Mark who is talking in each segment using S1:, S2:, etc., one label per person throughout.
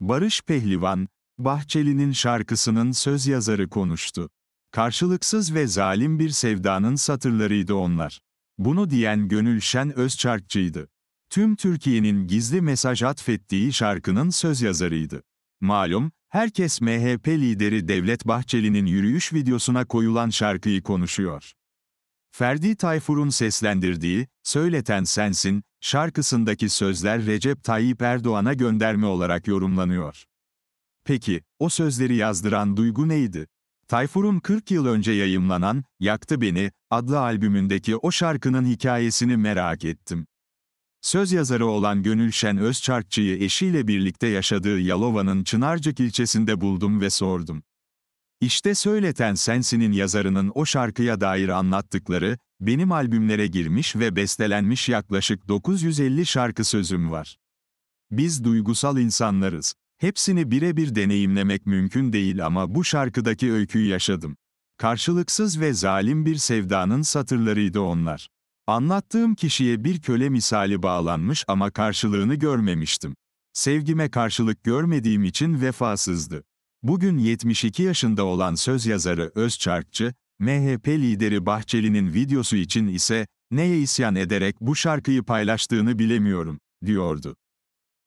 S1: Barış Pehlivan, Bahçeli'nin şarkısının söz yazarı konuştu. Karşılıksız ve zalim bir sevdanın satırlarıydı onlar. Bunu diyen Gönül Şen Özçarkçı'ydı. Tüm Türkiye'nin gizli mesaj atfettiği şarkının söz yazarıydı. Malum, herkes MHP lideri Devlet Bahçeli'nin yürüyüş videosuna koyulan şarkıyı konuşuyor. Ferdi Tayfur'un seslendirdiği, Söyleten Sensin, şarkısındaki sözler Recep Tayyip Erdoğan'a gönderme olarak yorumlanıyor. Peki, o sözleri yazdıran duygu neydi? Tayfur'un 40 yıl önce yayımlanan, Yaktı Beni, adlı albümündeki o şarkının hikayesini merak ettim. Söz yazarı olan Gönülşen Şen Özçarkçı'yı eşiyle birlikte yaşadığı Yalova'nın Çınarcık ilçesinde buldum ve sordum. İşte Söyleten Sensin'in yazarının o şarkıya dair anlattıkları, benim albümlere girmiş ve bestelenmiş yaklaşık 950 şarkı sözüm var. Biz duygusal insanlarız. Hepsini birebir deneyimlemek mümkün değil ama bu şarkıdaki öyküyü yaşadım. Karşılıksız ve zalim bir sevdanın satırlarıydı onlar. Anlattığım kişiye bir köle misali bağlanmış ama karşılığını görmemiştim. Sevgime karşılık görmediğim için vefasızdı. Bugün 72 yaşında olan söz yazarı Özçarkçı, MHP lideri Bahçeli'nin videosu için ise, neye isyan ederek bu şarkıyı paylaştığını bilemiyorum, diyordu.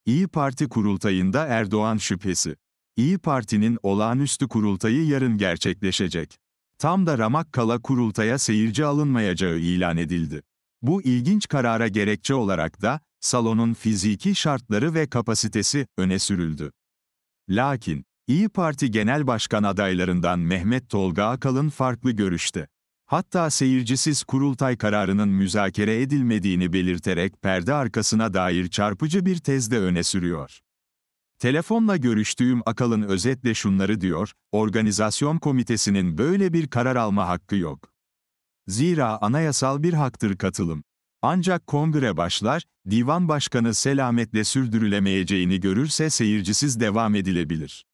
S1: İyi Parti kurultayında Erdoğan şüphesi. İyi Parti'nin olağanüstü kurultayı yarın gerçekleşecek. Tam da Ramak Kala kurultaya seyirci alınmayacağı ilan edildi. Bu ilginç karara gerekçe olarak da, salonun fiziki şartları ve kapasitesi öne sürüldü. Lakin, İyi Parti Genel Başkan adaylarından Mehmet Tolga Akalın farklı görüşte. Hatta seyircisiz kurultay kararının müzakere edilmediğini belirterek perde arkasına dair çarpıcı bir tezde öne sürüyor. Telefonla görüştüğüm Akalın özetle şunları diyor, organizasyon komitesinin böyle bir karar alma hakkı yok. Zira anayasal bir haktır katılım. Ancak kongre başlar, divan başkanı selametle sürdürülemeyeceğini görürse seyircisiz devam edilebilir.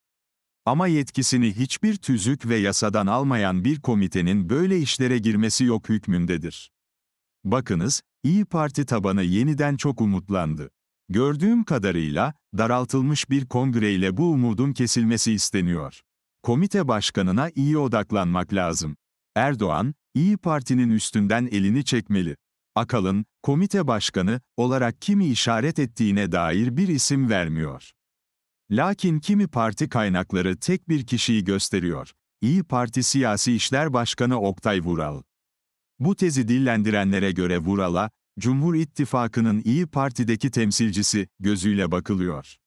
S1: Ama yetkisini hiçbir tüzük ve yasadan almayan bir komitenin böyle işlere girmesi yok hükmündedir. Bakınız, İyi Parti tabanı yeniden çok umutlandı. Gördüğüm kadarıyla, daraltılmış bir kongreyle bu umudun kesilmesi isteniyor. Komite başkanına iyi odaklanmak lazım. Erdoğan, İyi Parti'nin üstünden elini çekmeli. Akalın, komite başkanı olarak kimi işaret ettiğine dair bir isim vermiyor. Lakin kimi parti kaynakları tek bir kişiyi gösteriyor. İyi Parti Siyasi İşler Başkanı Oktay Vural. Bu tezi dillendirenlere göre Vural'a, Cumhur İttifakı'nın İyi Parti'deki temsilcisi gözüyle bakılıyor.